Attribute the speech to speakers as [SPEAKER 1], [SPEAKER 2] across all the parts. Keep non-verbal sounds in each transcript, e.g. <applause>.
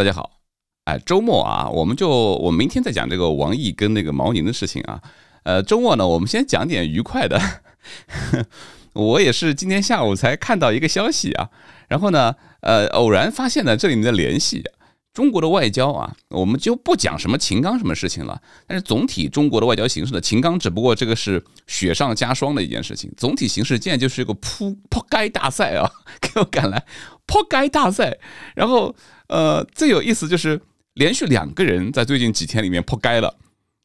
[SPEAKER 1] 大家好，哎，周末啊，我们就我明天再讲这个王毅跟那个毛宁的事情啊。呃，周末呢，我们先讲点愉快的。<laughs> 我也是今天下午才看到一个消息啊，然后呢，呃，偶然发现了这里面的联系。中国的外交啊，我们就不讲什么秦刚什么事情了，但是总体中国的外交形势呢，秦刚只不过这个是雪上加霜的一件事情。总体形势现在就是一个铺铺街大赛啊，<laughs> 给我赶来。破街大赛，然后呃，最有意思就是连续两个人在最近几天里面破街了，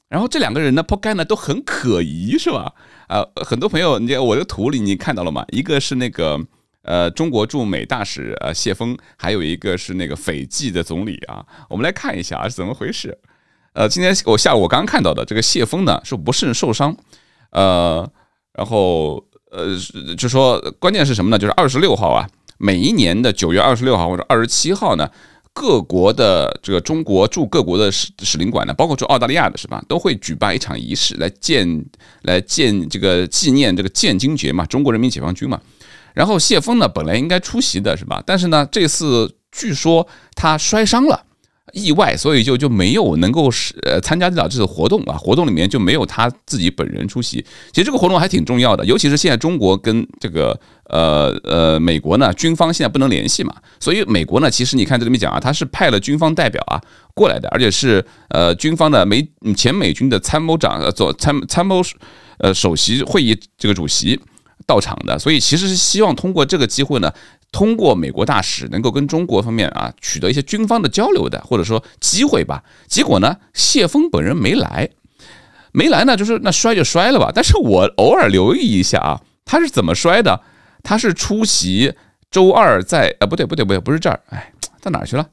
[SPEAKER 1] 然后这两个人呢破街呢都很可疑，是吧？啊，很多朋友，你我的图里你看到了吗？一个是那个呃中国驻美大使呃谢峰，还有一个是那个斐济的总理啊。我们来看一下是怎么回事。呃，今天我下午我刚看到的这个谢峰呢是不慎受伤，呃，然后呃就说关键是什么呢？就是二十六号啊。每一年的九月二十六号或者二十七号呢，各国的这个中国驻各国的使使领馆呢，包括驻澳大利亚的是吧，都会举办一场仪式来建来建这个纪念这个建军节嘛，中国人民解放军嘛。然后谢峰呢本来应该出席的是吧，但是呢这次据说他摔伤了。意外，所以就就没有能够是呃参加到这次活动啊，活动里面就没有他自己本人出席。其实这个活动还挺重要的，尤其是现在中国跟这个呃呃美国呢，军方现在不能联系嘛，所以美国呢，其实你看这里面讲啊，他是派了军方代表啊过来的，而且是呃军方的美前美军的参谋长呃做参参谋呃首席会议这个主席到场的，所以其实是希望通过这个机会呢。通过美国大使能够跟中国方面啊取得一些军方的交流的，或者说机会吧。结果呢，谢峰本人没来，没来呢，就是那摔就摔了吧。但是我偶尔留意一下啊，他是怎么摔的？他是出席周二在啊，不对不对不对，不是这儿，哎，在哪儿去了？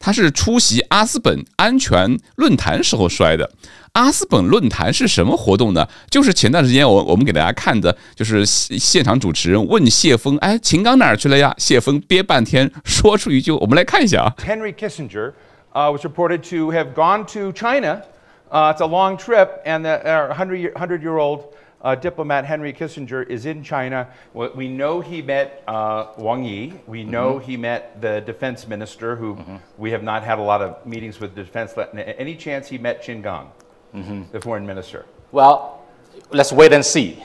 [SPEAKER 1] 他是出席阿斯本安全论坛时候摔的。阿斯本论坛是什么活动呢？就是前段时间我我们给大家看的，就是现场主持人问谢峰，哎，秦刚哪儿去了呀？谢峰憋半天说出一句，我们来看一下啊。
[SPEAKER 2] Henry Kissinger, uh, was reported to have gone to China. Uh, it's a long trip, and the 100-year-old uh, diplomat Henry Kissinger is in China. We know he met uh, Wang Yi. We mm-hmm. know mm-hmm. he met the defense minister, who mm-hmm. we have not had a lot of meetings with defense.
[SPEAKER 1] Any chance he met Qin Gang? the mm-hmm. Foreign Minister. Well, let's wait and see.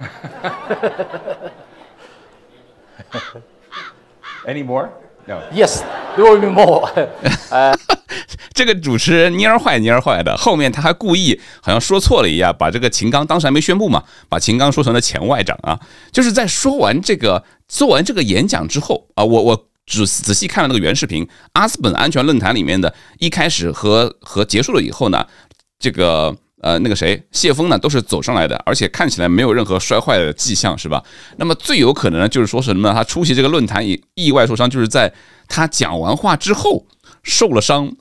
[SPEAKER 1] <laughs> Any more? No. Yes, there will be more. <laughs> 这个主持人蔫坏蔫坏的，后面他还故意好像说错了一样，把这个秦刚当时还没宣布嘛，把秦刚说成了前外长啊。就是在说完这个做完这个演讲之后啊，我我仔仔细看了那个原视频，阿斯本安全论坛里面的一开始和和结束了以后呢。这个呃，那个谁谢峰呢，都是走上来的，而且看起来没有任何摔坏的迹象，是吧？那么最有可能就是说什么？他出席这个论坛意意外受伤，就是在他讲完话之后受了伤。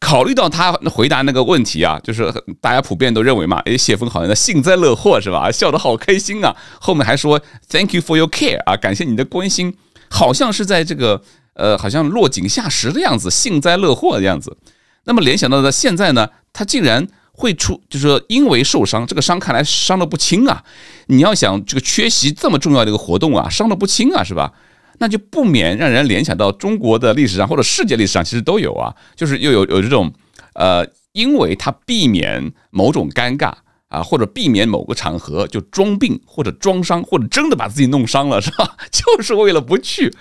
[SPEAKER 1] 考虑到他回答那个问题啊，就是大家普遍都认为嘛，哎，谢峰好像在幸灾乐祸，是吧？笑得好开心啊，后面还说 Thank you for your care 啊，感谢你的关心，好像是在这个呃，好像落井下石的样子，幸灾乐祸的样子。那么联想到的现在呢，他竟然会出，就是说因为受伤，这个伤看来伤得不轻啊！你要想这个缺席这么重要的一个活动啊，伤得不轻啊，是吧？那就不免让人联想到中国的历史上或者世界历史上其实都有啊，就是又有有这种，呃，因为他避免某种尴尬啊，或者避免某个场合就装病或者装伤或者真的把自己弄伤了是吧？<laughs> 就是为了不去，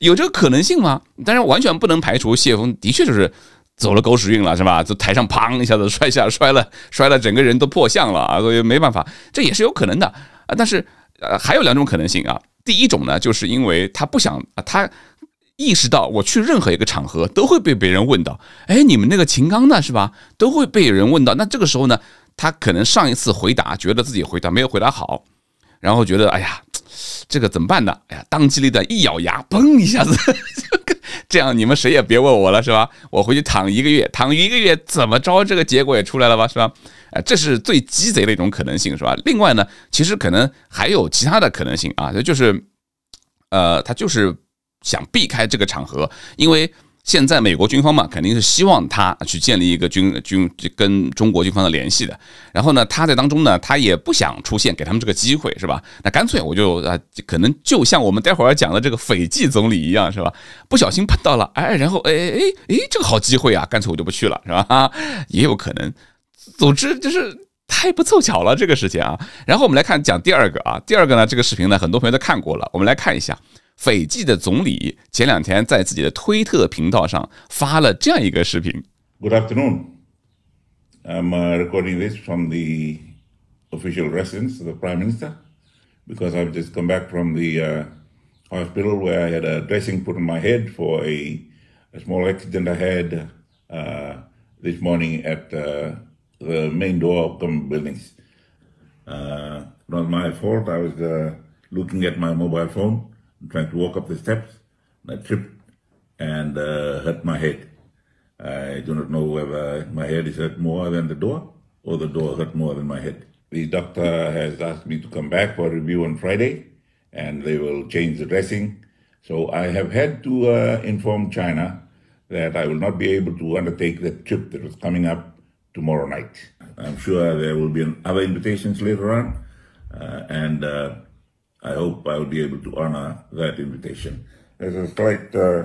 [SPEAKER 1] 有这个可能性吗？当然完全不能排除谢峰的确就是。走了狗屎运了是吧？就台上砰一下子摔下，摔了摔了，整个人都破相了啊！所以没办法，这也是有可能的啊。但是呃，还有两种可能性啊。第一种呢，就是因为他不想啊，他意识到我去任何一个场合都会被别人问到，哎，你们那个秦刚呢是吧？都会被人问到。那这个时候呢，他可能上一次回答觉得自己回答没有回答好，然后觉得哎呀，这个怎么办呢？哎呀，当机立断，一咬牙，嘣一下子。这样你们谁也别问我了，是吧？我回去躺一个月，躺一个月怎么着，这个结果也出来了吧，是吧？这是最鸡贼的一种可能性，是吧？另外呢，其实可能还有其他的可能性啊，就是，呃，他就是想避开这个场合，因为。现在美国军方嘛，肯定是希望他去建立一个军军跟中国军方的联系的。然后呢，他在当中呢，他也不想出现给他们这个机会，是吧？那干脆我就啊，可能就像我们待会儿要讲的这个斐济总理一样，是吧？不小心碰到了，哎，然后哎哎哎哎，这个好机会啊，干脆我就不去了，是吧？<laughs> 也有可能。总之就是太不凑巧了这个事情啊。然后我们来看讲第二个啊，第二个呢，这个视频呢，很多朋友都看过了，我们来看一下。斐济的总理前两天在自己的推特频道上发了这样一个视频。
[SPEAKER 2] Good afternoon. I'm uh, recording this from the official residence of the Prime Minister because I've just come back from the uh, hospital where I had a dressing put on my head for a, a small accident I had uh, this morning at the main door of the buildings. not my fault. I was looking at my mobile phone. I'm trying to walk up the steps. I tripped and uh, hurt my head. I do not know whether my head is hurt more than the door or the door hurt more than my head. The doctor has asked me to come back for a review on Friday and they will change the dressing. So I have had to uh, inform China that I will not be able to undertake the trip that was coming up tomorrow night. I'm sure there will be other invitations later on uh, and uh, I hope I'll be able to honor that invitation. There's a slight uh,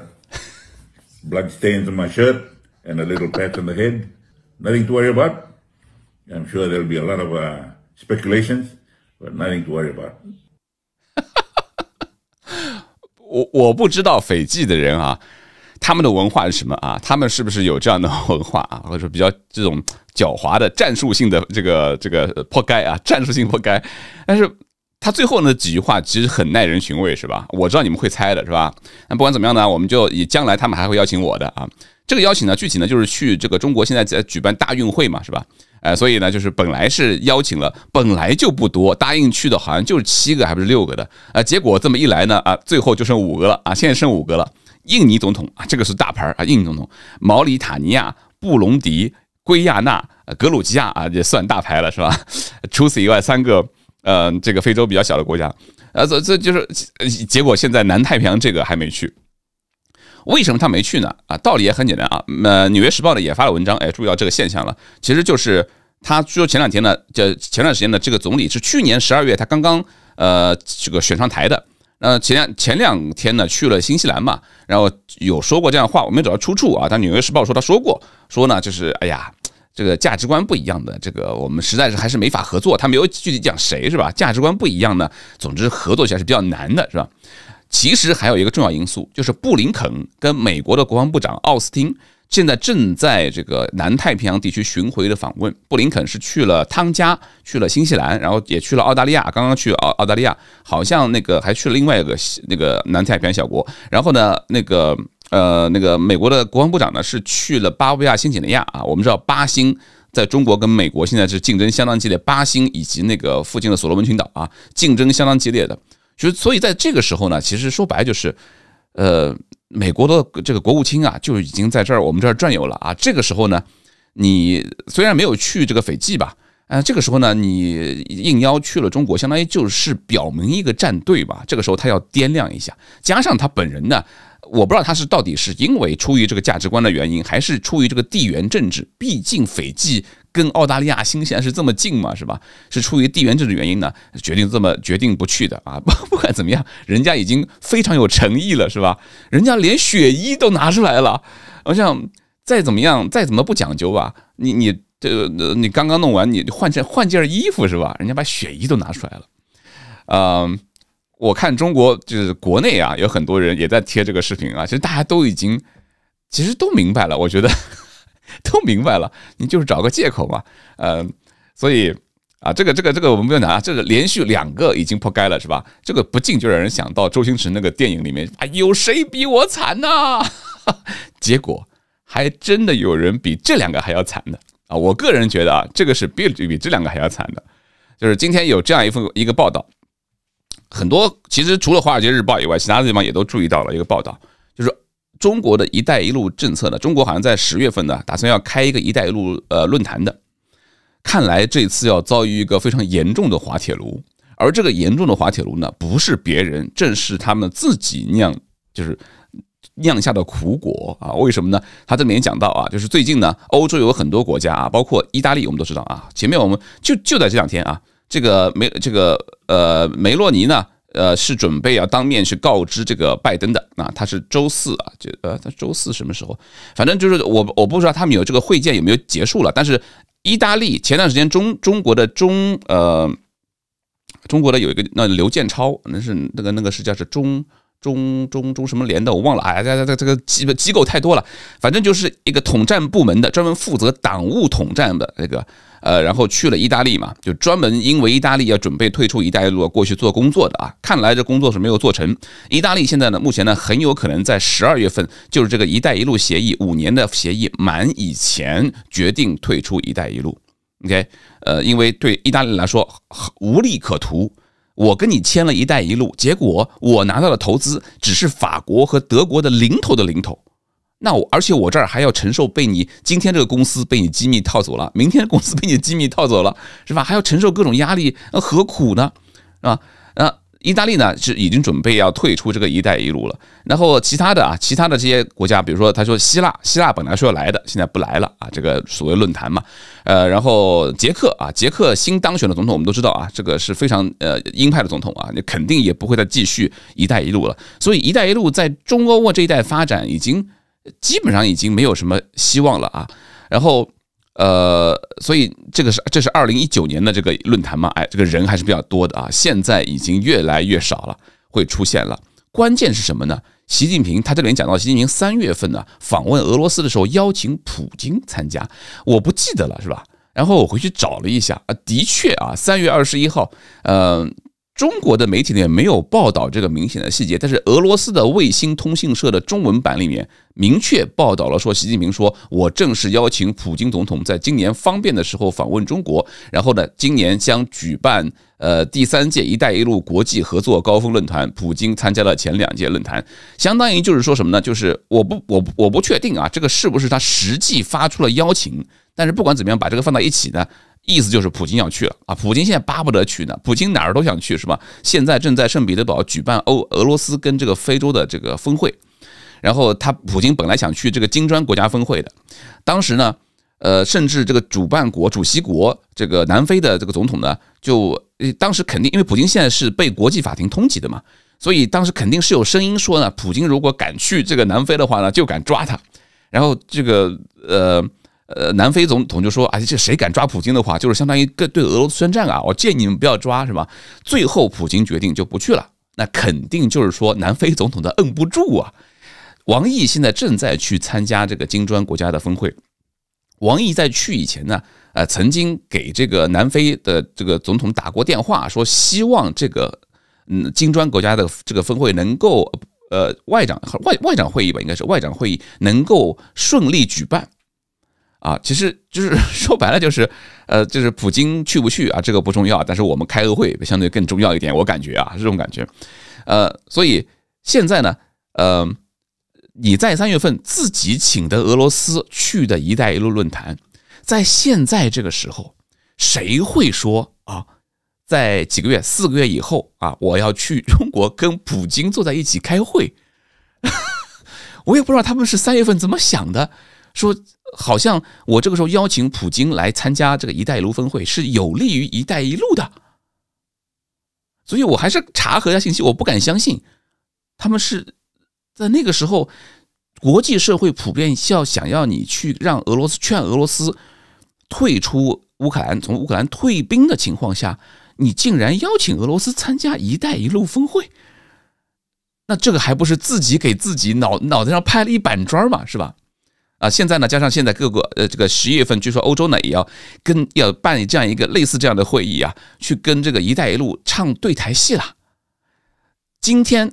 [SPEAKER 2] <laughs> blood stains on my shirt and a little pat on the head. Nothing to worry about. I'm sure there'll be a lot of uh, speculations, but nothing to worry about. <laughs>
[SPEAKER 1] 我我不知道斐济的人啊，他们的文化是什么啊？他们是不是有这样的文化啊？或者说比较这种狡猾的战术性的这个这个破盖啊，战术性破盖？但是他最后那几句话其实很耐人寻味，是吧？我知道你们会猜的，是吧？那不管怎么样呢，我们就以将来他们还会邀请我的啊。这个邀请呢，具体呢就是去这个中国现在在举办大运会嘛，是吧？呃，所以呢，就是本来是邀请了，本来就不多，答应去的好像就是七个还不是六个的啊。结果这么一来呢，啊，最后就剩五个了啊，现在剩五个了。印尼总统啊，这个是大牌啊，印尼总统；毛里塔尼亚、布隆迪、圭亚那、格鲁吉亚啊，也算大牌了，是吧？除此以外，三个。呃，这个非洲比较小的国家，呃，这这就是结果。现在南太平洋这个还没去，为什么他没去呢？啊，道理也很简单啊。那《纽约时报》呢也发了文章，哎，注意到这个现象了。其实就是他说前两天呢，就前段时间呢，这个总理是去年十二月他刚刚呃这个选上台的。那前前两天呢去了新西兰嘛，然后有说过这样的话，我没找到出处啊。但《纽约时报》说他说过，说呢就是哎呀。这个价值观不一样的，这个我们实在是还是没法合作。他没有具体讲谁是吧？价值观不一样呢，总之合作起来是比较难的，是吧？其实还有一个重要因素，就是布林肯跟美国的国防部长奥斯汀现在正在这个南太平洋地区巡回的访问。布林肯是去了汤加，去了新西兰，然后也去了澳大利亚，刚刚去澳澳大利亚，好像那个还去了另外一个那个南太平洋小国。然后呢，那个。呃，那个美国的国防部长呢是去了巴布亚新几内亚啊。我们知道巴新在中国跟美国现在是竞争相当激烈，巴新以及那个附近的所罗门群岛啊，竞争相当激烈的。就所以在这个时候呢，其实说白就是，呃，美国的这个国务卿啊，就已经在这儿我们这儿转悠了啊。这个时候呢，你虽然没有去这个斐济吧，啊，这个时候呢，你应邀去了中国，相当于就是表明一个站队吧。这个时候他要掂量一下，加上他本人呢。我不知道他是到底是因为出于这个价值观的原因，还是出于这个地缘政治。毕竟斐济跟澳大利亚新西兰是这么近嘛，是吧？是出于地缘政治原因呢，决定这么决定不去的啊！不不管怎么样，人家已经非常有诚意了，是吧？人家连血衣都拿出来了。我想再怎么样，再怎么不讲究吧，你你这你刚刚弄完，你换件换件衣服是吧？人家把血衣都拿出来了，嗯。我看中国就是国内啊，有很多人也在贴这个视频啊。其实大家都已经，其实都明白了。我觉得 <laughs> 都明白了，你就是找个借口嘛。嗯，所以啊，这个这个这个，我们不用讲啊，这个连续两个已经破街了，是吧？这个不禁就让人想到周星驰那个电影里面啊，有谁比我惨呢？<laughs> 结果还真的有人比这两个还要惨的啊！我个人觉得啊，这个是比比这两个还要惨的，就是今天有这样一份一个报道。很多其实除了《华尔街日报》以外，其他地方也都注意到了一个报道，就是中国的一带一路政策呢。中国好像在十月份呢，打算要开一个一带一路呃论坛的。看来这次要遭遇一个非常严重的滑铁卢，而这个严重的滑铁卢呢，不是别人，正是他们自己酿，就是酿下的苦果啊。为什么呢？他这里面讲到啊，就是最近呢，欧洲有很多国家啊，包括意大利，我们都知道啊。前面我们就就在这两天啊。这个梅，这个呃梅洛尼呢，呃是准备要当面去告知这个拜登的啊，他是周四啊，这呃他周四什么时候？反正就是我我不知道他们有这个会见有没有结束了，但是意大利前段时间中中国的中呃中国的有一个那刘建超那是那个那个是叫是中。中中中什么联的我忘了啊，这这这个机机构太多了，反正就是一个统战部门的，专门负责党务统战的那个，呃，然后去了意大利嘛，就专门因为意大利要准备退出一带一路过去做工作的啊，看来这工作是没有做成。意大利现在呢，目前呢很有可能在十二月份，就是这个一带一路协议五年的协议满以前决定退出一带一路。OK，呃，因为对意大利来说无利可图。我跟你签了一带一路，结果我拿到的投资只是法国和德国的零头的零头，那我而且我这儿还要承受被你今天这个公司被你机密套走了，明天公司被你机密套走了，是吧？还要承受各种压力，那何苦呢？啊啊！意大利呢是已经准备要退出这个“一带一路”了，然后其他的啊，其他的这些国家，比如说他说希腊，希腊本来说要来的，现在不来了啊，这个所谓论坛嘛，呃，然后捷克啊，捷克新当选的总统我们都知道啊，这个是非常呃鹰派的总统啊，那肯定也不会再继续“一带一路”了，所以“一带一路”在中欧这一带发展已经基本上已经没有什么希望了啊，然后。呃，所以这个是这是二零一九年的这个论坛嘛？哎，这个人还是比较多的啊，现在已经越来越少了，会出现了。关键是什么呢？习近平他这里讲到，习近平三月份呢访问俄罗斯的时候邀请普京参加，我不记得了是吧？然后我回去找了一下啊，的确啊，三月二十一号，嗯。中国的媒体呢也没有报道这个明显的细节，但是俄罗斯的卫星通讯社的中文版里面明确报道了说，习近平说我正式邀请普京总统在今年方便的时候访问中国。然后呢，今年将举办呃第三届“一带一路”国际合作高峰论坛，普京参加了前两届论坛，相当于就是说什么呢？就是我不我我不确定啊，这个是不是他实际发出了邀请？但是不管怎么样，把这个放到一起呢。意思就是普京要去了啊！普京现在巴不得去呢。普京哪儿都想去是吧？现在正在圣彼得堡举办欧俄罗斯跟这个非洲的这个峰会，然后他普京本来想去这个金砖国家峰会的，当时呢，呃，甚至这个主办国主席国这个南非的这个总统呢，就当时肯定因为普京现在是被国际法庭通缉的嘛，所以当时肯定是有声音说呢，普京如果敢去这个南非的话呢，就敢抓他。然后这个呃。呃，南非总统就说：“哎，这谁敢抓普京的话，就是相当于跟对俄罗斯宣战啊！我建议你们不要抓，是吧？”最后，普京决定就不去了。那肯定就是说，南非总统的摁不住啊。王毅现在正在去参加这个金砖国家的峰会。王毅在去以前呢，呃，曾经给这个南非的这个总统打过电话，说希望这个嗯金砖国家的这个峰会能够呃外长外外长会议吧，应该是外长会议能够顺利举办。啊，其实就是 <laughs> 说白了，就是，呃，就是普京去不去啊？这个不重要，但是我们开个会相对更重要一点，我感觉啊，这种感觉，呃，所以现在呢，呃，你在三月份自己请的俄罗斯去的一带一路论坛，在现在这个时候，谁会说啊，在几个月、四个月以后啊，我要去 <laughs> 中国跟普京坐在一起开会？<laughs> 我也不知道他们是三月份怎么想的。说好像我这个时候邀请普京来参加这个“一带一路”峰会是有利于“一带一路”的，所以我还是查核一下信息，我不敢相信，他们是在那个时候国际社会普遍要想要你去让俄罗斯劝俄罗斯退出乌克兰，从乌克兰退兵的情况下，你竟然邀请俄罗斯参加“一带一路”峰会，那这个还不是自己给自己脑脑袋上拍了一板砖嘛，是吧？啊，现在呢，加上现在各个呃，这个十月份，据说欧洲呢也要跟要办这样一个类似这样的会议啊，去跟这个“一带一路”唱对台戏了。今天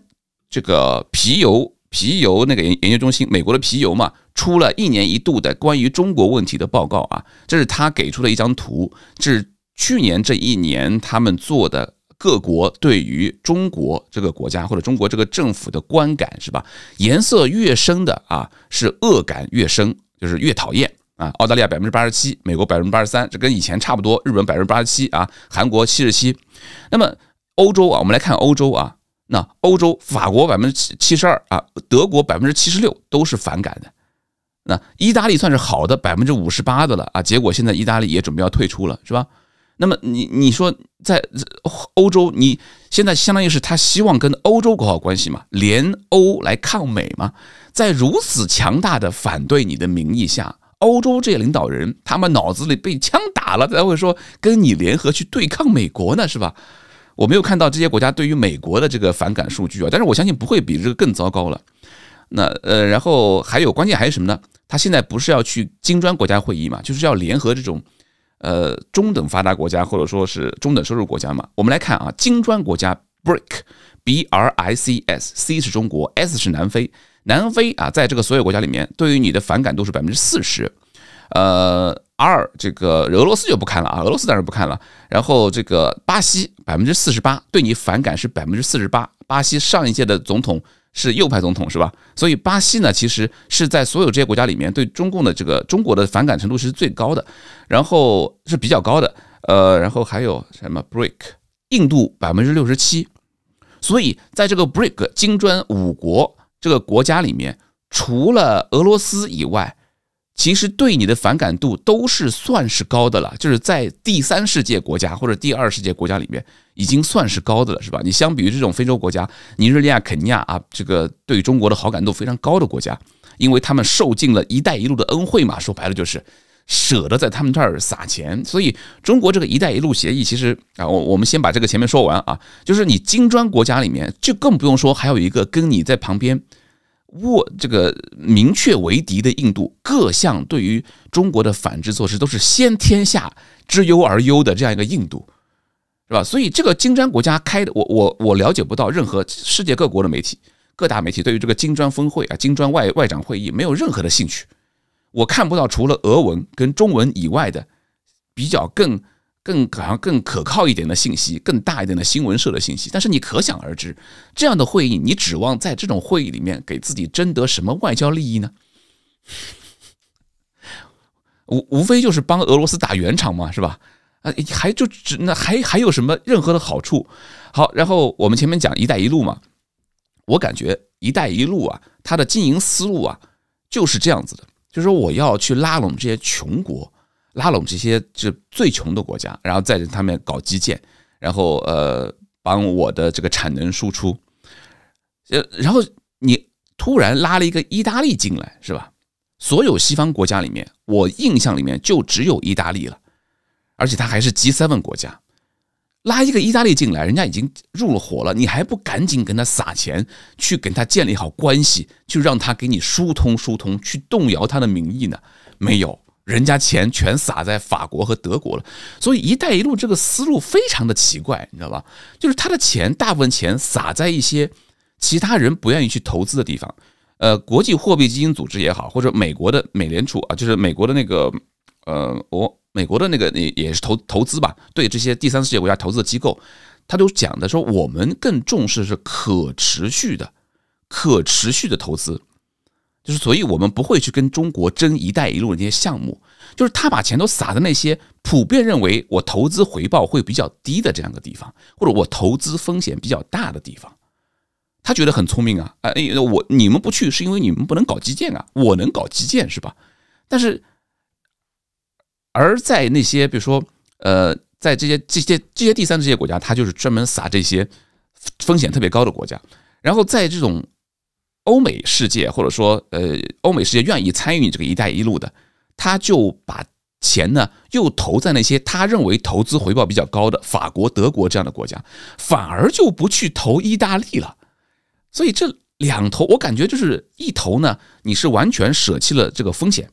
[SPEAKER 1] 这个皮尤皮尤那个研研究中心，美国的皮尤嘛，出了一年一度的关于中国问题的报告啊，这是他给出的一张图，是去年这一年他们做的。各国对于中国这个国家或者中国这个政府的观感是吧？颜色越深的啊，是恶感越深，就是越讨厌啊。澳大利亚百分之八十七，美国百分之八十三，这跟以前差不多。日本百分之八十七啊，韩国七十七。那么欧洲啊，我们来看欧洲啊，那欧洲法国百分之七七十二啊，德国百分之七十六都是反感的。那意大利算是好的百分之五十八的了啊，结果现在意大利也准备要退出了，是吧？那么你你说在欧洲，你现在相当于是他希望跟欧洲搞好关系嘛？联欧来抗美嘛？在如此强大的反对你的名义下，欧洲这些领导人他们脑子里被枪打了才会说跟你联合去对抗美国呢，是吧？我没有看到这些国家对于美国的这个反感数据啊，但是我相信不会比这个更糟糕了。那呃，然后还有关键还是什么呢？他现在不是要去金砖国家会议嘛？就是要联合这种。呃，中等发达国家或者说是中等收入国家嘛，我们来看啊，金砖国家 b r i c b R I C S，C 是中国，S 是南非。南非啊，在这个所有国家里面，对于你的反感度是百分之四十。呃，二这个俄罗斯就不看了啊，俄罗斯当然不看了。然后这个巴西百分之四十八，对你反感是百分之四十八。巴西上一届的总统。是右派总统是吧？所以巴西呢，其实是在所有这些国家里面对中共的这个中国的反感程度是最高的，然后是比较高的。呃，然后还有什么 BRIC？印度百分之六十七。所以在这个 BRIC 金砖五国这个国家里面，除了俄罗斯以外。其实对你的反感度都是算是高的了，就是在第三世界国家或者第二世界国家里面已经算是高的了，是吧？你相比于这种非洲国家，尼日利亚、肯尼亚啊，这个对中国的好感度非常高的国家，因为他们受尽了一带一路的恩惠嘛，说白了就是舍得在他们这儿撒钱，所以中国这个一带一路协议其实啊，我我们先把这个前面说完啊，就是你金砖国家里面就更不用说，还有一个跟你在旁边。握这个明确为敌的印度，各项对于中国的反制措施都是先天下之忧而忧的这样一个印度，是吧？所以这个金砖国家开的，我我我了解不到任何世界各国的媒体，各大媒体对于这个金砖峰会啊、金砖外外长会议没有任何的兴趣，我看不到除了俄文跟中文以外的比较更。更好像更可靠一点的信息，更大一点的新闻社的信息，但是你可想而知，这样的会议，你指望在这种会议里面给自己争得什么外交利益呢？<laughs> 无无非就是帮俄罗斯打圆场嘛，是吧？啊，还就只那还还有什么任何的好处？好，然后我们前面讲“一带一路”嘛，我感觉“一带一路”啊，它的经营思路啊就是这样子的，就是说我要去拉拢这些穷国。拉拢这些就最穷的国家，然后在他们搞基建，然后呃，帮我的这个产能输出，呃，然后你突然拉了一个意大利进来，是吧？所有西方国家里面，我印象里面就只有意大利了，而且他还是 G7 国家，拉一个意大利进来，人家已经入了伙了，你还不赶紧跟他撒钱，去跟他建立好关系，去让他给你疏通疏通，去动摇他的名义呢？没有。人家钱全撒在法国和德国了，所以“一带一路”这个思路非常的奇怪，你知道吧？就是他的钱大部分钱撒在一些其他人不愿意去投资的地方。呃，国际货币基金组织也好，或者美国的美联储啊，就是美国的那个，呃，我美国的那个也也是投投资吧，对这些第三世界国家投资的机构，他都讲的说，我们更重视是可持续的，可持续的投资。就是，所以我们不会去跟中国争“一带一路”的那些项目，就是他把钱都撒在那些普遍认为我投资回报会比较低的这样一个地方，或者我投资风险比较大的地方，他觉得很聪明啊啊！我你们不去是因为你们不能搞基建啊，我能搞基建是吧？但是而在那些比如说呃，在这些这些这些第三这些国家，他就是专门撒这些风险特别高的国家，然后在这种。欧美世界，或者说，呃，欧美世界愿意参与你这个“一带一路”的，他就把钱呢又投在那些他认为投资回报比较高的法国、德国这样的国家，反而就不去投意大利了。所以这两头，我感觉就是一头呢，你是完全舍弃了这个风险。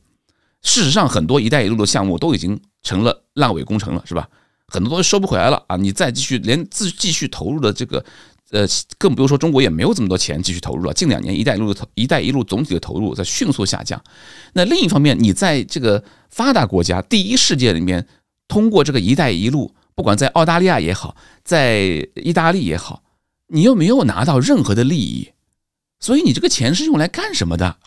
[SPEAKER 1] 事实上，很多“一带一路”的项目都已经成了烂尾工程了，是吧？很多东西收不回来了啊！你再继续连自继续投入的这个。呃，更不用说中国也没有这么多钱继续投入了。近两年“一带一路”的投“一带一路”总体的投入在迅速下降。那另一方面，你在这个发达国家、第一世界里面，通过这个“一带一路”，不管在澳大利亚也好，在意大利也好，你又没有拿到任何的利益，所以你这个钱是用来干什么的？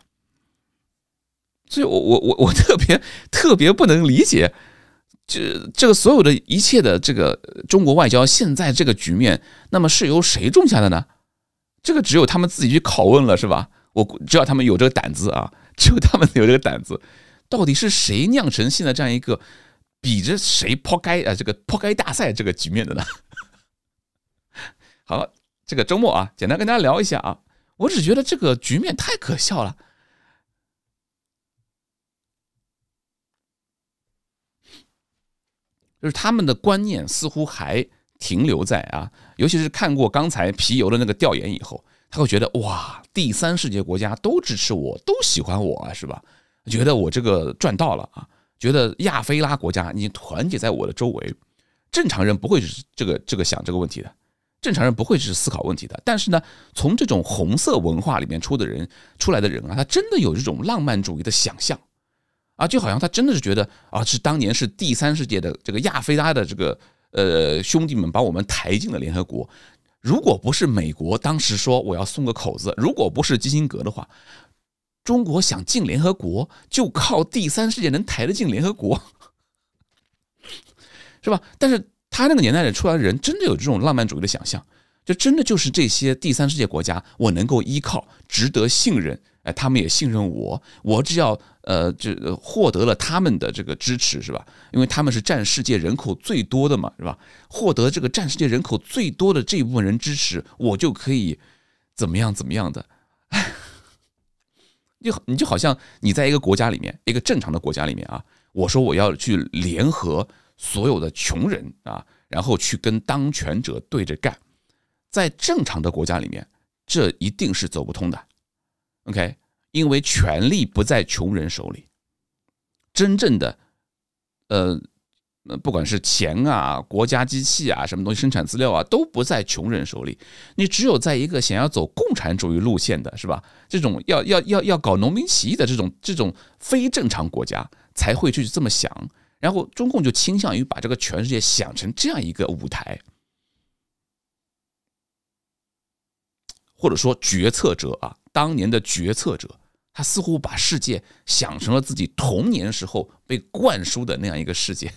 [SPEAKER 1] 所以，我我我我特别特别不能理解。这这个所有的一切的这个中国外交现在这个局面，那么是由谁种下的呢？这个只有他们自己去拷问了，是吧？我只要他们有这个胆子啊，<laughs> 只有他们有这个胆子，到底是谁酿成现在这样一个比着谁抛开啊这个抛开大赛这个局面的呢？<laughs> 好，这个周末啊，简单跟大家聊一下啊，我只觉得这个局面太可笑了。就是他们的观念似乎还停留在啊，尤其是看过刚才皮尤的那个调研以后，他会觉得哇，第三世界国家都支持我，都喜欢我啊，是吧？觉得我这个赚到了啊，觉得亚非拉国家已经团结在我的周围。正常人不会是这个这个想这个问题的，正常人不会是思考问题的。但是呢，从这种红色文化里面出的人出来的人啊，他真的有这种浪漫主义的想象。啊，就好像他真的是觉得啊，是当年是第三世界的这个亚非拉的这个呃兄弟们把我们抬进了联合国。如果不是美国当时说我要送个口子，如果不是基辛格的话，中国想进联合国就靠第三世界能抬得进联合国，是吧？但是他那个年代的出来的人真的有这种浪漫主义的想象，就真的就是这些第三世界国家我能够依靠，值得信任，哎，他们也信任我，我只要。呃，就获得了他们的这个支持，是吧？因为他们是占世界人口最多的嘛，是吧？获得这个占世界人口最多的这一部分人支持，我就可以怎么样怎么样的？哎，<laughs> 就你就好像你在一个国家里面，一个正常的国家里面啊，我说我要去联合所有的穷人啊，然后去跟当权者对着干，在正常的国家里面，这一定是走不通的。OK。因为权力不在穷人手里，真正的，呃，不管是钱啊、国家机器啊、什么东西、生产资料啊，都不在穷人手里。你只有在一个想要走共产主义路线的，是吧？这种要要要要搞农民起义的这种这种非正常国家，才会去这么想。然后中共就倾向于把这个全世界想成这样一个舞台，或者说决策者啊，当年的决策者。他似乎把世界想成了自己童年时候被灌输的那样一个世界。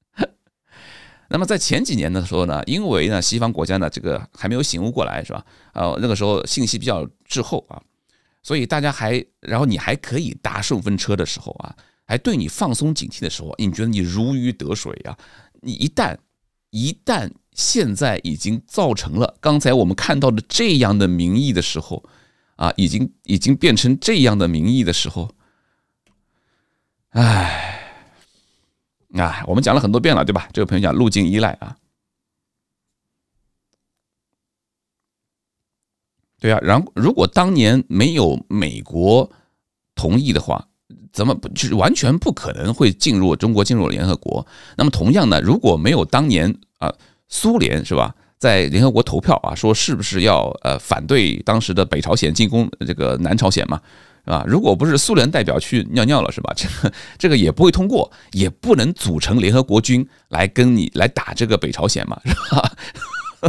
[SPEAKER 1] <laughs> 那么在前几年的时候呢，因为呢西方国家呢这个还没有醒悟过来，是吧？呃，那个时候信息比较滞后啊，所以大家还，然后你还可以搭顺风车的时候啊，还对你放松警惕的时候，你觉得你如鱼得水啊。你一旦一旦现在已经造成了刚才我们看到的这样的民意的时候。啊，已经已经变成这样的民意的时候，哎，啊，我们讲了很多遍了，对吧？这个朋友讲路径依赖啊，对啊。然如果当年没有美国同意的话，怎么就是完全不可能会进入中国、进入联合国？那么同样呢，如果没有当年啊，苏联是吧？在联合国投票啊，说是不是要呃反对当时的北朝鲜进攻这个南朝鲜嘛，啊，如果不是苏联代表去尿尿了，是吧？这 <laughs> 个这个也不会通过，也不能组成联合国军来跟你来打这个北朝鲜嘛，<laughs> 是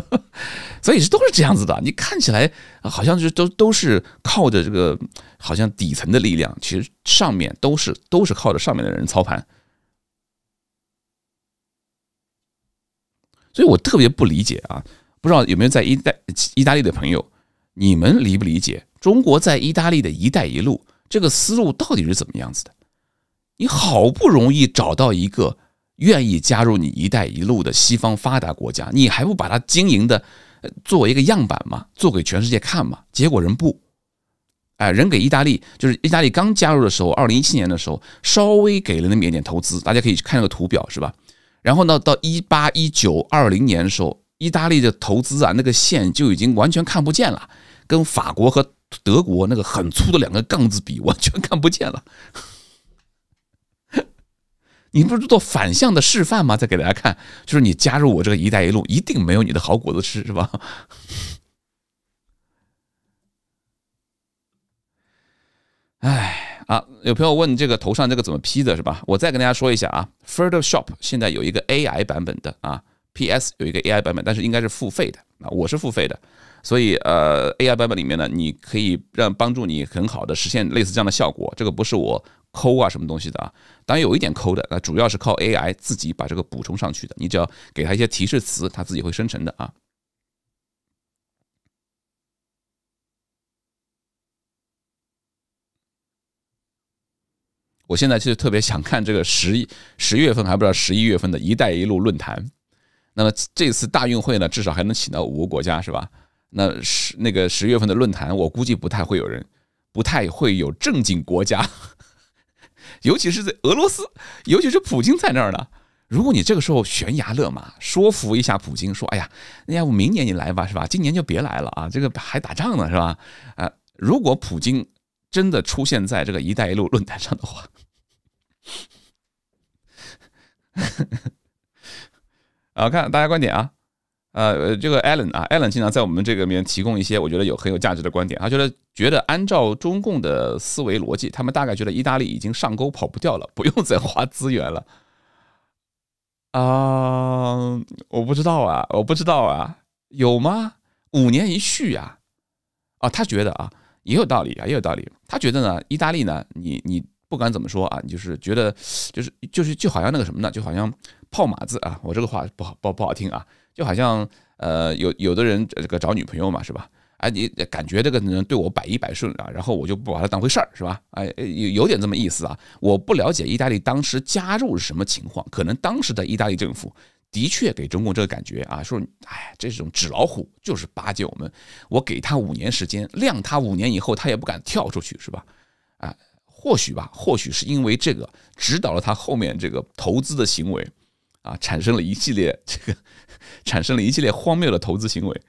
[SPEAKER 1] 吧？<laughs> 所以是都是这样子的，你看起来好像是都都是靠着这个，好像底层的力量，其实上面都是都是靠着上面的人操盘。所以我特别不理解啊，不知道有没有在意大意大利的朋友，你们理不理解中国在意大利的一带一路这个思路到底是怎么样子的？你好不容易找到一个愿意加入你一带一路的西方发达国家，你还不把它经营的作为一个样板嘛，做给全世界看嘛？结果人不，哎，人给意大利就是意大利刚加入的时候，二零一七年的时候稍微给了那么一点投资，大家可以去看那个图表是吧？然后呢？到一八一九二零年的时候，意大利的投资啊，那个线就已经完全看不见了，跟法国和德国那个很粗的两个杠子比，完全看不见了。<laughs> 你不是做反向的示范吗？再给大家看，就是你加入我这个“一带一路”，一定没有你的好果子吃，是吧？哎。<laughs> 啊，有朋友问这个头上这个怎么 P 的，是吧？我再跟大家说一下啊，Photoshop 现在有一个 AI 版本的啊，PS 有一个 AI 版本，但是应该是付费的啊，我是付费的，所以呃，AI 版本里面呢，你可以让帮助你很好的实现类似这样的效果，这个不是我抠啊什么东西的啊，当然有一点抠的，那主要是靠 AI 自己把这个补充上去的，你只要给它一些提示词，它自己会生成的啊。我现在其实特别想看这个十一十月份，还不知道十一月份的一带一路论坛。那么这次大运会呢，至少还能请到五个国家，是吧？那十那个十月份的论坛，我估计不太会有人，不太会有正经国家，<laughs> 尤其是在俄罗斯，尤其是普京在那儿呢。如果你这个时候悬崖勒马，说服一下普京，说哎呀，那要不明年你来吧，是吧？今年就别来了啊，这个还打仗呢，是吧？啊，如果普京真的出现在这个一带一路论坛上的话，啊，<laughs> 看大家观点啊，呃，这个 a l n 啊，a l n 经常在我们这个里面提供一些我觉得有很有价值的观点他觉得觉得按照中共的思维逻辑，他们大概觉得意大利已经上钩跑不掉了，不用再花资源了。啊，我不知道啊，我不知道啊，有吗？五年一续呀？啊，他觉得啊，也有道理啊，也有道理。他觉得呢，意大利呢，你你。不管怎么说啊，你就是觉得，就是就是就好像那个什么呢，就好像泡马子啊。我这个话不好不不好听啊，就好像呃，有有的人这个找女朋友嘛，是吧？哎，你感觉这个人对我百依百顺啊，然后我就不把他当回事儿，是吧？哎，有有点这么意思啊。我不了解意大利当时加入是什么情况，可能当时的意大利政府的确给中共这个感觉啊，说，哎，这种纸老虎就是巴结我们，我给他五年时间，晾他五年以后，他也不敢跳出去，是吧？啊。或许吧，或许是因为这个指导了他后面这个投资的行为，啊，产生了一系列这个，产生了一系列荒谬的投资行为。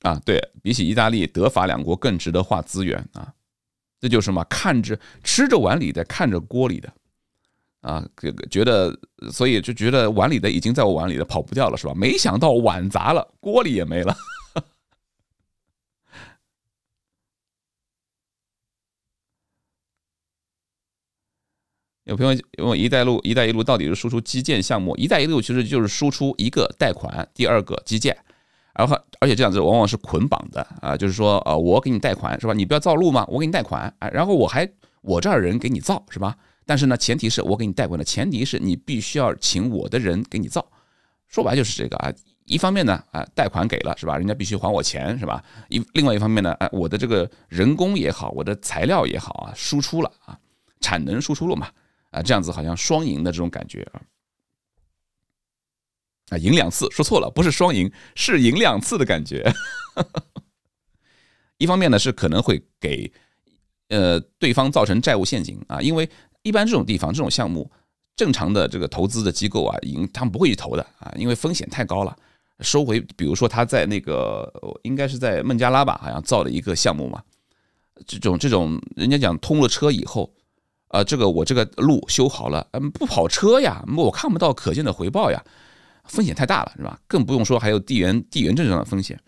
[SPEAKER 1] 啊，对比起意大利、德法两国更值得画资源啊，这就是嘛，看着吃着碗里的，看着锅里的，啊，觉得所以就觉得碗里的已经在我碗里的跑不掉了是吧？没想到碗砸了，锅里也没了。有朋友问：“一带一路，一带一路到底是输出基建项目？”一带一路其实就是输出一个贷款，第二个基建，然后而且这样子往往是捆绑的啊，就是说，呃，我给你贷款是吧？你不要造路吗？我给你贷款，哎，然后我还我这儿人给你造是吧？但是呢，前提是我给你贷款的前提是你必须要请我的人给你造，说白就是这个啊。一方面呢，啊，贷款给了是吧？人家必须还我钱是吧？一另外一方面呢，哎，我的这个人工也好，我的材料也好啊，输出了啊，产能输出了嘛。啊，这样子好像双赢的这种感觉啊！啊，赢两次，说错了，不是双赢，是赢两次的感觉。<laughs> 一方面呢，是可能会给呃对方造成债务陷阱啊，因为一般这种地方、这种项目，正常的这个投资的机构啊，赢他们不会去投的啊，因为风险太高了。收回，比如说他在那个应该是在孟加拉吧，好像造了一个项目嘛，这种这种，人家讲通了车以后。呃，这个我这个路修好了，嗯，不跑车呀，我看不到可见的回报呀，风险太大了，是吧？更不用说还有地缘地缘政治上的风险，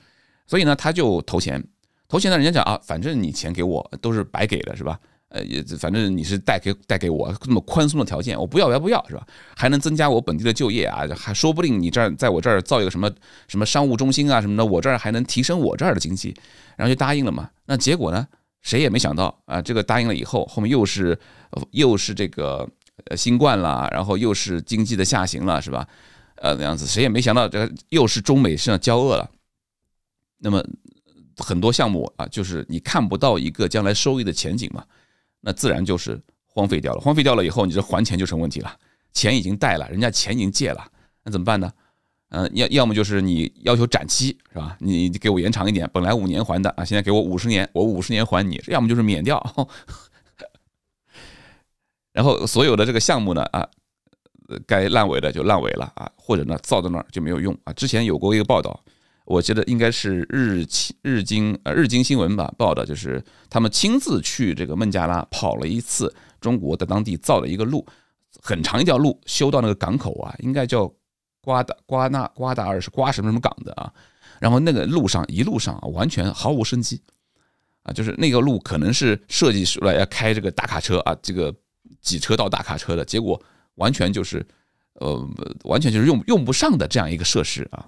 [SPEAKER 1] 所以呢，他就投钱，投钱呢，人家讲啊，反正你钱给我都是白给的，是吧？呃，也反正你是贷给贷给我这么宽松的条件，我不要不要不要，是吧？还能增加我本地的就业啊，还说不定你这儿在我这儿造一个什么什么商务中心啊什么的，我这儿还能提升我这儿的经济，然后就答应了嘛。那结果呢？谁也没想到啊，这个答应了以后，后面又是，又是这个呃新冠了，然后又是经济的下行了，是吧？呃，那样子谁也没想到，这个又是中美身上交恶了，那么很多项目啊，就是你看不到一个将来收益的前景嘛，那自然就是荒废掉了。荒废掉了以后，你这还钱就成问题了，钱已经贷了，人家钱已经借了，那怎么办呢？嗯，要要么就是你要求展期，是吧？你给我延长一点，本来五年还的啊，现在给我五十年，我五十年还你。要么就是免掉。<laughs> 然后所有的这个项目呢，啊，该烂尾的就烂尾了啊，或者呢造到那儿就没有用啊。之前有过一个报道，我记得应该是日日经呃日经新闻吧报道，就是他们亲自去这个孟加拉跑了一次，中国的当地造了一个路，很长一条路，修到那个港口啊，应该叫。瓜达瓜纳瓜达尔是瓜什么什么港的啊？然后那个路上一路上完全毫无生机啊！就是那个路可能是设计出来要开这个大卡车啊，这个几车道大卡车的结果，完全就是呃，完全就是用用不上的这样一个设施啊！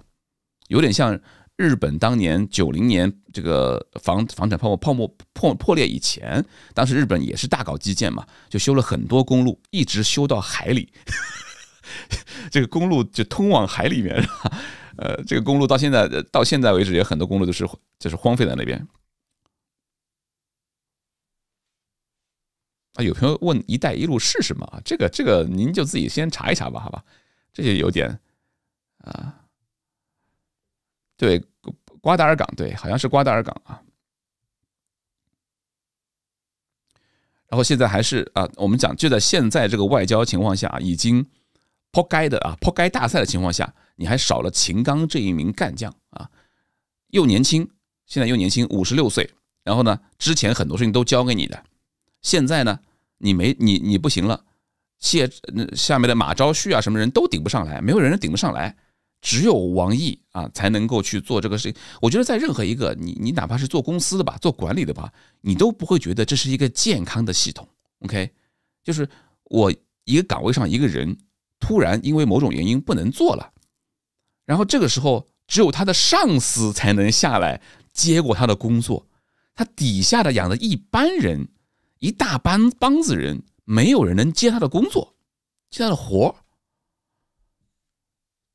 [SPEAKER 1] 有点像日本当年九零年这个房房产泡沫泡沫破破裂以前，当时日本也是大搞基建嘛，就修了很多公路，一直修到海里。<laughs> 这个公路就通往海里面，呃，这个公路到现在到现在为止，有很多公路都是就是荒废在那边。啊，有朋友问“一带一路”是什么？这个这个，您就自己先查一查吧，好吧？这些有点啊，对，瓜达尔港，对，好像是瓜达尔港啊。然后现在还是啊，我们讲就在现在这个外交情况下，已经。扑街的啊，扑街大赛的情况下，你还少了秦刚这一名干将啊，又年轻，现在又年轻，五十六岁，然后呢，之前很多事情都交给你的，现在呢，你没你你不行了，谢那下面的马昭旭啊什么人都顶不上来，没有人顶得上来，只有王毅啊才能够去做这个事情。我觉得在任何一个你你哪怕是做公司的吧，做管理的吧，你都不会觉得这是一个健康的系统。OK，就是我一个岗位上一个人。突然因为某种原因不能做了，然后这个时候只有他的上司才能下来接过他的工作，他底下的养的一班人，一大帮帮子人，没有人能接他的工作，接他的活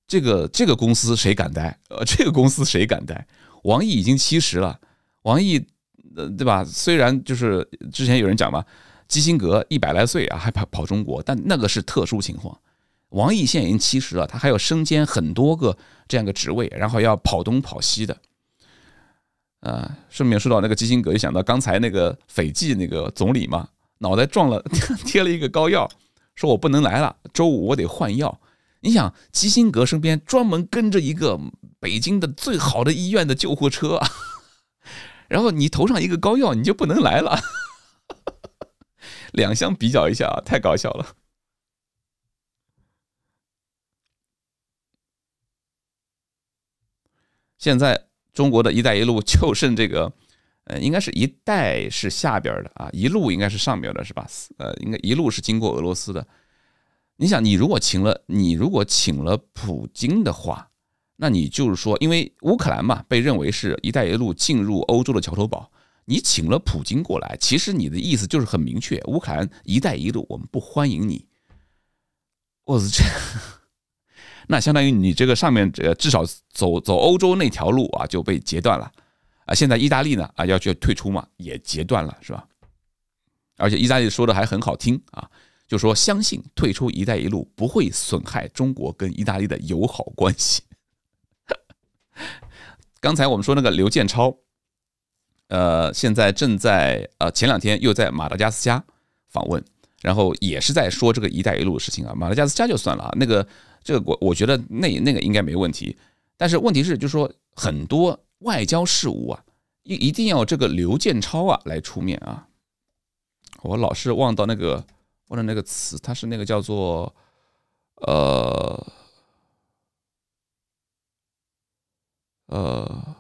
[SPEAKER 1] 这个这个公司谁敢待？呃，<laughs> 这个公司谁敢待？王毅已经七十了，王毅，呃，对吧？虽然就是之前有人讲嘛，基辛格一百来岁啊还跑跑中国，但那个是特殊情况。王毅现已经七十了，他还要身兼很多个这样个职位，然后要跑东跑西的。呃，顺便说到那个基辛格，就想到刚才那个斐济那个总理嘛，脑袋撞了 <laughs> 贴了一个膏药，说我不能来了，周五我得换药。你想基辛格身边专门跟着一个北京的最好的医院的救护车，<laughs> 然后你头上一个膏药你就不能来了，<laughs> 两相比较一下啊，太搞笑了。现在中国的一带一路就剩这个，呃，应该是一带是下边的啊，一路应该是上边的是吧？呃，应该一路是经过俄罗斯的。你想，你如果请了，你如果请了普京的话，那你就是说，因为乌克兰嘛，被认为是一带一路进入欧洲的桥头堡。你请了普京过来，其实你的意思就是很明确：乌克兰，一带一路，我们不欢迎你。我这。那相当于你这个上面呃，至少走走欧洲那条路啊，就被截断了啊。现在意大利呢啊，要去退出嘛，也截断了，是吧？而且意大利说的还很好听啊，就说相信退出“一带一路”不会损害中国跟意大利的友好关系。刚才我们说那个刘建超，呃，现在正在呃，前两天又在马达加斯加访问，然后也是在说这个“一带一路”的事情啊。马达加斯加就算了啊，那个。这个我我觉得那那个应该没问题，但是问题是，就是说很多外交事务啊，一一定要这个刘建超啊来出面啊。我老是忘到那个忘了那个词，他是那个叫做呃呃，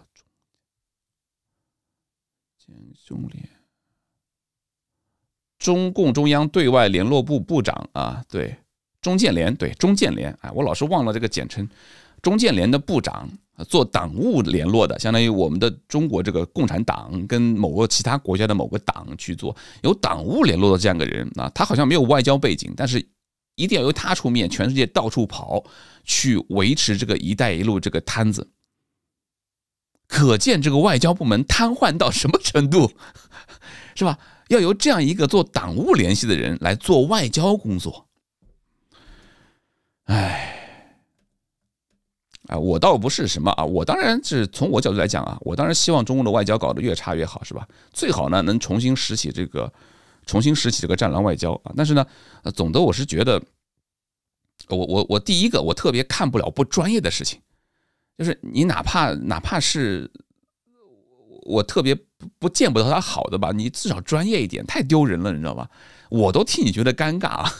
[SPEAKER 1] 中共中央对外联络部部长啊，对。中建联对中建联哎，我老是忘了这个简称。中建联的部长做党务联络的，相当于我们的中国这个共产党跟某个其他国家的某个党去做有党务联络的这样一个人啊，他好像没有外交背景，但是一定要由他出面，全世界到处跑去维持这个“一带一路”这个摊子，可见这个外交部门瘫痪到什么程度，<laughs> 是吧？要由这样一个做党务联系的人来做外交工作。哎，啊，我倒不是什么啊，我当然是从我角度来讲啊，我当然希望中国的外交搞得越差越好，是吧？最好呢能重新拾起这个，重新拾起这个战狼外交啊。但是呢，呃，总的我是觉得，我我我第一个我特别看不了不专业的事情，就是你哪怕哪怕是，我特别不见不到他好的吧，你至少专业一点，太丢人了，你知道吧？我都替你觉得尴尬啊，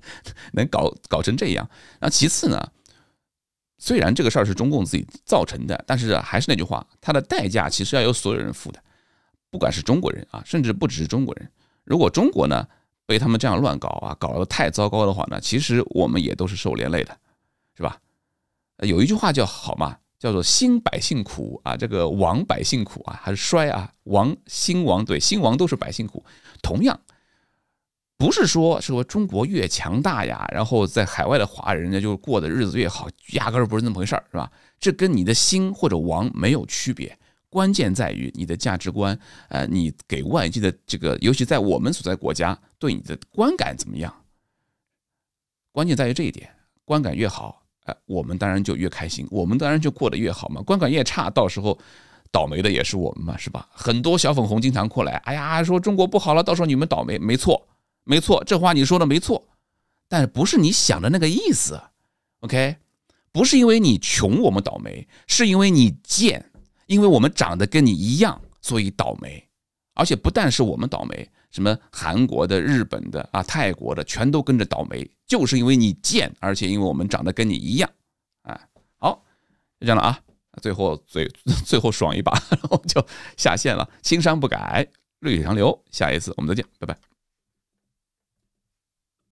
[SPEAKER 1] <laughs> 能搞搞成这样，然后其次呢，虽然这个事儿是中共自己造成的，但是还是那句话，它的代价其实要由所有人付的，不管是中国人啊，甚至不只是中国人。如果中国呢被他们这样乱搞啊，搞得太糟糕的话呢，其实我们也都是受连累的，是吧？有一句话叫好嘛，叫做兴百姓苦啊，这个亡百姓苦啊，还是衰啊，亡兴亡对兴亡都是百姓苦，同样。不是说，是说中国越强大呀，然后在海外的华人呢就过的日子越好，压根儿不是那么回事儿，是吧？这跟你的心或者亡没有区别，关键在于你的价值观，呃，你给外界的这个，尤其在我们所在国家，对你的观感怎么样？关键在于这一点，观感越好，哎，我们当然就越开心，我们当然就过得越好嘛。观感越差，到时候倒霉的也是我们嘛，是吧？很多小粉红经常过来，哎呀，说中国不好了，到时候你们倒霉，没错。没错，这话你说的没错，但是不是你想的那个意思。OK，不是因为你穷我们倒霉，是因为你贱，因为我们长得跟你一样，所以倒霉。而且不但是我们倒霉，什么韩国的、日本的啊、泰国的，全都跟着倒霉，就是因为你贱，而且因为我们长得跟你一样。哎，好，就这样了啊，最后最 <laughs> 最后爽一把，然后就下线了。青山不改，绿水长流。下一次我们再见，拜拜。